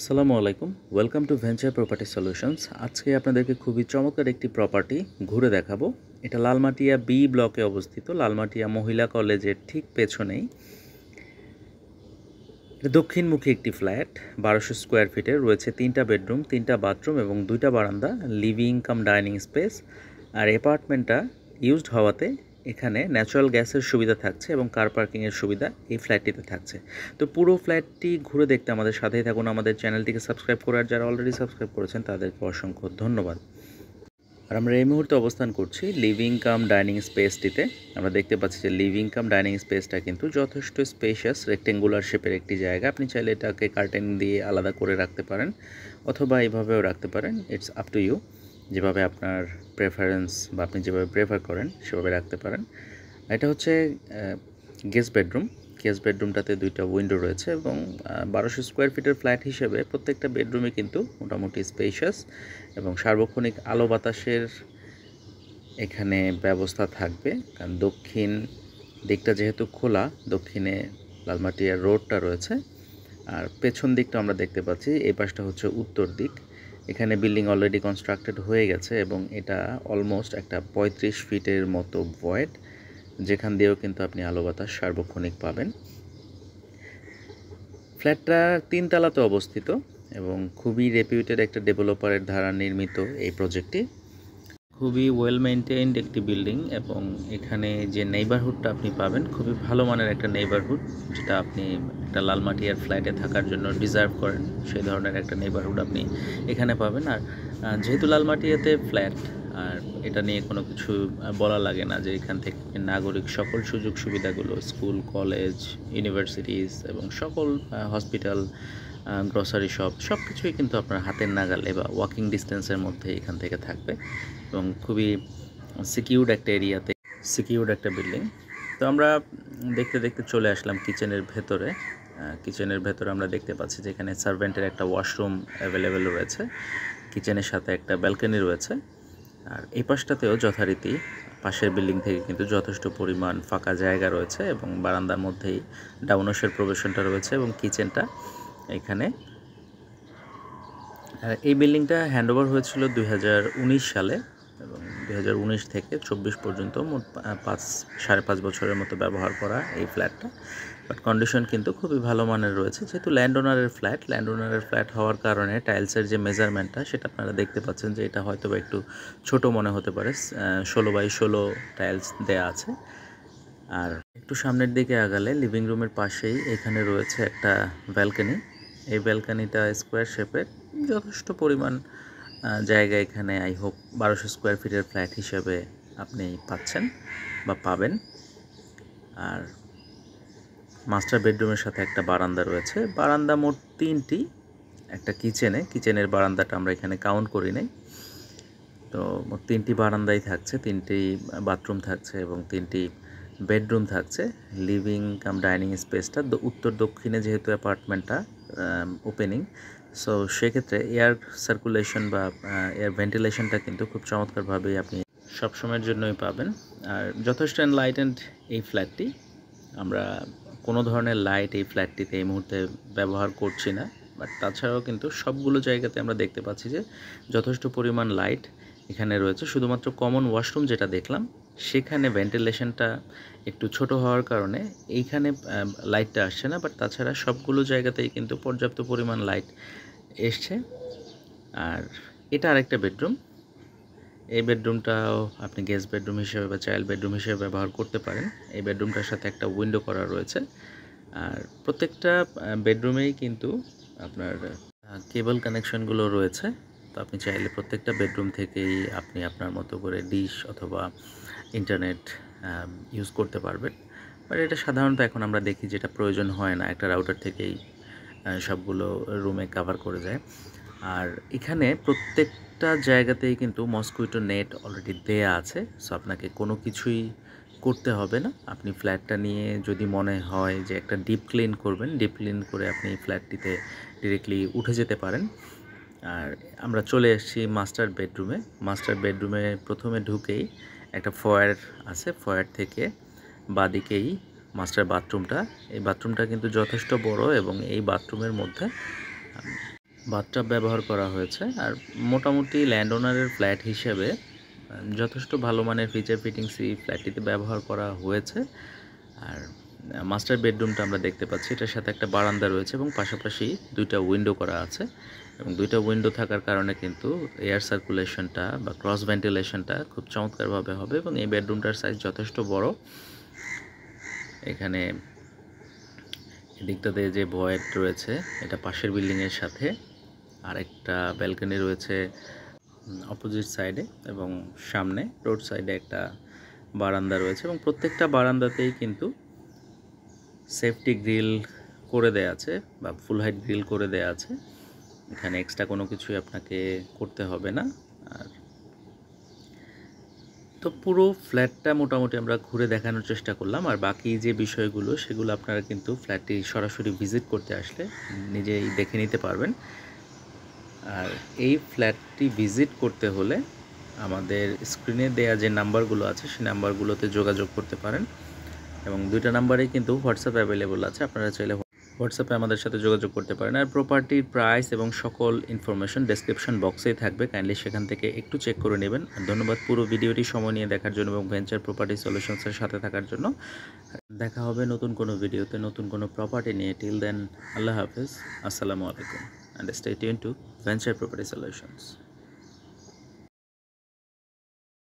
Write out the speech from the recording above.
আসসালামু আলাইকুম welcome to venture property solutions আজকে আপনাদেরকে খুবই চমৎকার একটি প্রপার্টি ঘুরে দেখাবো এটা লালমাটিয়া বি ব্লকে অবস্থিত লালমাটিয়া মহিলা কলেজের ঠিক পেছনেই দক্ষিণমুখী একটি ফ্ল্যাট বারোশো স্কোয়ার ফিটে রয়েছে তিনটা বেডরুম তিনটা বাথরুম এবং দুইটা বারান্দা লিভিং কাম ডাইনিং স্পেস আর অ্যাপার্টমেন্টটা ইউজড হওয়াতে এখানে ন্যাচারাল গ্যাসের সুবিধা থাকছে এবং কার পার্কিংয়ের সুবিধা এই ফ্ল্যাটটিতে থাকছে তো পুরো ফ্ল্যাটটি ঘুরে দেখতে আমাদের সাথেই থাকুন আমাদের চ্যানেলটিকে সাবস্ক্রাইব করার যারা অলরেডি সাবস্ক্রাইব করেছেন তাদেরকে অসংখ্য ধন্যবাদ আর আমরা এই মুহূর্তে অবস্থান করছি লিভিং কাম ডাইনিং স্পেসটিতে আমরা দেখতে পাচ্ছি যে লিভিং কাম ডাইনিং স্পেসটা কিন্তু যথেষ্ট স্পেশাস রেক্টেঙ্গুলার শেপের একটি জায়গা আপনি চাইলে এটাকে কার্টেন দিয়ে আলাদা করে রাখতে পারেন অথবা এইভাবেও রাখতে পারেন ইটস আপ টু ইউ যেভাবে আপনার প্রেফারেন্স বা আপনি যেভাবে প্রেফার করেন সেভাবে রাখতে পারেন এটা হচ্ছে গেস্ট বেডরুম গেস্ট বেডরুমটাতে দুইটা উইন্ডো রয়েছে এবং বারোশো স্কোয়ার ফিটের ফ্ল্যাট হিসেবে প্রত্যেকটা বেডরুমে কিন্তু মোটামুটি স্পেশাস এবং সার্বক্ষণিক আলো বাতাসের এখানে ব্যবস্থা থাকবে কারণ দক্ষিণ দিকটা যেহেতু খোলা দক্ষিণে লালমাটিয়ার রোডটা রয়েছে আর পেছন দিকটা আমরা দেখতে পাচ্ছি এই পাশটা হচ্ছে উত্তর দিক এখানে বিল্ডিং অলরেডি কনস্ট্রাক্টেড হয়ে গেছে এবং এটা অলমোস্ট একটা ৩৫ ফিটের মতো ভয়েড যেখান দিয়েও কিন্তু আপনি আলো বাতাস সার্বক্ষণিক পাবেন ফ্ল্যাটটা তিনতলাতে অবস্থিত এবং খুবই রেপিউটেড একটা ডেভেলপারের দ্বারা নির্মিত এই প্রজেক্টটি খুবই ওয়েল মেনটেইনড একটি বিল্ডিং এবং এখানে যে নেইবারহুডটা আপনি পাবেন খুবই ভালো মানের একটা নেইবারহুড যেটা আপনি একটা লালমাটিয়ার ফ্ল্যাটে থাকার জন্য ডিজার্ভ করেন সেই ধরনের একটা নেইবারহুড আপনি এখানে পাবেন আর যেহেতু লালমাটিয়াতে ফ্ল্যাট আর এটা নিয়ে কোনো কিছু বলা লাগে না যে এখান থেকে নাগরিক সকল সুযোগ সুবিধাগুলো স্কুল কলেজ ইউনিভার্সিটিস এবং সকল হসপিটাল গ্রসারি শপ সব কিছুই কিন্তু আপনার হাতের নাগালে বা ওয়াকিং ডিস্টেন্সের মধ্যে এখান থেকে থাকবে এবং খুবই সিকিউর্ড একটা এরিয়াতে সিকিউর্ড একটা বিল্ডিং তো আমরা দেখতে দেখতে চলে আসলাম কিচেনের ভেতরে কিচেনের ভেতরে আমরা দেখতে পাচ্ছি যে এখানে সার্ভেন্টের একটা ওয়াশরুম অ্যাভেলেবেল রয়েছে কিচেনের সাথে একটা ব্যালকনি রয়েছে আর এই পাশটাতেও যথারীতি পাশের বিল্ডিং থেকে কিন্তু যথেষ্ট পরিমাণ ফাঁকা জায়গা রয়েছে এবং বারান্দার মধ্যেই ডাউনসের প্রবেশনটা রয়েছে এবং কিচেনটা এখানে এই বিল্ডিংটা হ্যান্ডওভার হয়েছিল দুই সালে এবং দুই থেকে চব্বিশ পর্যন্ত মোট পাঁচ সাড়ে পাঁচ বছরের মতো ব্যবহার করা এই ফ্ল্যাটটা বাট কন্ডিশন কিন্তু খুবই ভালো মানের রয়েছে যেহেতু ল্যান্ড ওনারের ফ্ল্যাট ল্যান্ড ওনারের ফ্ল্যাট হওয়ার কারণে টাইলসের যে মেজারমেন্টটা সেটা আপনারা দেখতে পাচ্ছেন যে এটা হয়তো বা একটু ছোট মনে হতে পারে ষোলো বাই ষোলো টাইলস দেয়া আছে আর একটু সামনের দিকে আগালে লিভিং রুমের পাশেই এখানে রয়েছে একটা ব্যালকনি এই ব্যালকানিটা স্কোয়ার শেপের যথেষ্ট পরিমাণ জায়গা এখানে আই হোপ বারোশো স্কোয়ার ফিটের ফ্ল্যাট হিসেবে আপনি পাচ্ছেন বা পাবেন আর মাস্টার বেডরুমের সাথে একটা বারান্দা রয়েছে বারান্দা মোট তিনটি একটা কিচেনে কিচেনের বারান্দাটা আমরা এখানে কাউন্ট করি নাই তো মোট তিনটি বারান্দাই থাকছে তিনটি বাথরুম থাকছে এবং তিনটি বেডরুম থাকছে লিভিং কাম ডাইনিং স্পেসটা উত্তর দক্ষিণে যেহেতু অ্যাপার্টমেন্টটা ওপেনিং um, সো সেক্ষেত্রে এয়ার সার্কুলেশন বা এয়ার uh, ভেন্টিলেশনটা কিন্তু খুব চমৎকারভাবেই আপনি সবসময়ের জন্যই পাবেন আর যথেষ্ট এনলাইটেন্ড এই ফ্ল্যাটটি আমরা কোনো ধরনের লাইট এই ফ্ল্যাটটিতে এই মুহূর্তে ব্যবহার করছি না বাট তাছাড়াও কিন্তু সবগুলো জায়গাতে আমরা দেখতে পাচ্ছি যে যথেষ্ট পরিমাণ লাইট এখানে রয়েছে শুধুমাত্র কমন ওয়াশরুম যেটা দেখলাম সেখানে ভেন্টিলেশনটা একটু ছোট হওয়ার কারণে এইখানে লাইটটা আসছে না বাট তাছাড়া সবগুলো জায়গাতেই কিন্তু পর্যাপ্ত পরিমাণ লাইট এসছে আর এটা আরেকটা বেডরুম এই বেডরুমটাও আপনি গেস্ট বেডরুম হিসেবে বা চাইল্ড বেডরুম হিসেবে ব্যবহার করতে পারেন এই বেডরুমটার সাথে একটা উইন্ডো করা রয়েছে আর প্রত্যেকটা বেডরুমেই কিন্তু আপনার কেবল কানেকশনগুলো রয়েছে তো আপনি চাইলে প্রত্যেকটা বেডরুম থেকেই আপনি আপনার মতো করে ডিশ অথবা ইন্টারনেট ইউজ করতে পারবেন বাট এটা সাধারণত এখন আমরা দেখি যেটা প্রয়োজন হয় না একটা রাউটার থেকেই সবগুলো রুমে কভার করে যায় আর এখানে প্রত্যেকটা জায়গাতেই কিন্তু মস্কুইটো নেট অলরেডি দেয়া আছে সো আপনাকে কোনো কিছুই করতে হবে না আপনি ফ্ল্যাটটা নিয়ে যদি মনে হয় যে একটা ডিপ ক্লিন করবেন ডিপ ক্লিন করে আপনি ফ্ল্যাটটিতে ডিরেক্টলি উঠে যেতে পারেন আর আমরা চলে এসেছি মাস্টার বেডরুমে মাস্টার বেডরুমে প্রথমে ঢুকেই একটা ফয়ার আছে ফয়ার থেকে বাদিকেই মাস্টার বাথরুমটা এই বাথরুমটা কিন্তু যথেষ্ট বড় এবং এই বাথরুমের মধ্যে বাথটাব ব্যবহার করা হয়েছে আর মোটামুটি ল্যান্ড ওনারের ফ্ল্যাট হিসেবে যথেষ্ট ভালো মানের ফিচার ফিটিংস এই ফ্ল্যাটটিতে ব্যবহার করা হয়েছে আর মাস্টার বেডরুমটা আমরা দেখতে পাচ্ছি এটার সাথে একটা বারান্দা রয়েছে এবং পাশাপাশি দুইটা উইন্ডো করা আছে এবং দুইটা উইন্ডো থাকার কারণে কিন্তু এয়ার সার্কুলেশনটা বা ক্রস ভেন্টিলেশনটা খুব চমৎকারভাবে হবে এবং এই বেডরুমটার সাইজ যথেষ্ট বড় এখানে এদিকটাতে যে ভয়েড রয়েছে এটা পাশের বিল্ডিংয়ের সাথে আরেকটা ব্যালকনি রয়েছে অপোজিট সাইডে এবং সামনে রোড সাইডে একটা বারান্দা রয়েছে এবং প্রত্যেকটা বারান্দাতেই কিন্তু সেফটি গ্রিল করে দেয়া আছে বা ফুল হাইট গ্রিল করে দেয়া আছে এখানে এক্সট্রা কোনো কিছুই আপনাকে করতে হবে না আর তো পুরো ফ্ল্যাটটা মোটামুটি আমরা ঘুরে দেখানোর চেষ্টা করলাম আর বাকি যে বিষয়গুলো সেগুলো আপনারা কিন্তু ফ্ল্যাটটি সরাসরি ভিজিট করতে আসলে নিজেই দেখে নিতে পারবেন আর এই ফ্ল্যাটটি ভিজিট করতে হলে আমাদের স্ক্রিনে দেয়া যে নাম্বারগুলো আছে সেই নাম্বারগুলোতে যোগাযোগ করতে পারেন এবং দুইটা নাম্বারেই কিন্তু হোয়াটসঅ্যাপ অ্যাভেলেবল আছে আপনারা চাইলে হোয়াটসঅ্যাপে আমাদের সাথে যোগাযোগ করতে পারেন আর প্রপার্টির প্রাইস এবং সকল ইনফরমেশন ডেসক্রিপশন বক্সেই থাকবে কাইন্ডলি সেখান থেকে একটু চেক করে নেবেন ধন্যবাদ পুরো ভিডিওটি সময় নিয়ে দেখার জন্য এবং ভেঞ্চার প্রপার্টি সলিউশনসের সাথে থাকার জন্য দেখা হবে নতুন কোনো ভিডিওতে নতুন কোনো প্রপার্টি নিয়ে টিল দেন আল্লাহ হাফিজ আসসালামু আলাইকুম and stay tune to venture property solutions